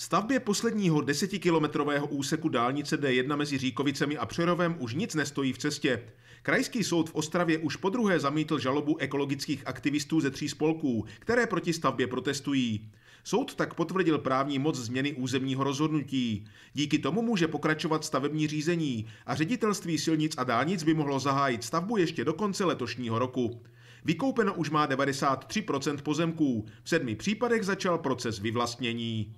Stavbě posledního desetikilometrového úseku dálnice D1 mezi Říkovicemi a Přerovem už nic nestojí v cestě. Krajský soud v Ostravě už po druhé zamítl žalobu ekologických aktivistů ze tří spolků, které proti stavbě protestují. Soud tak potvrdil právní moc změny územního rozhodnutí. Díky tomu může pokračovat stavební řízení a ředitelství silnic a dálnic by mohlo zahájit stavbu ještě do konce letošního roku. Vykoupeno už má 93% pozemků, v sedmi případech začal proces vyvlastnění.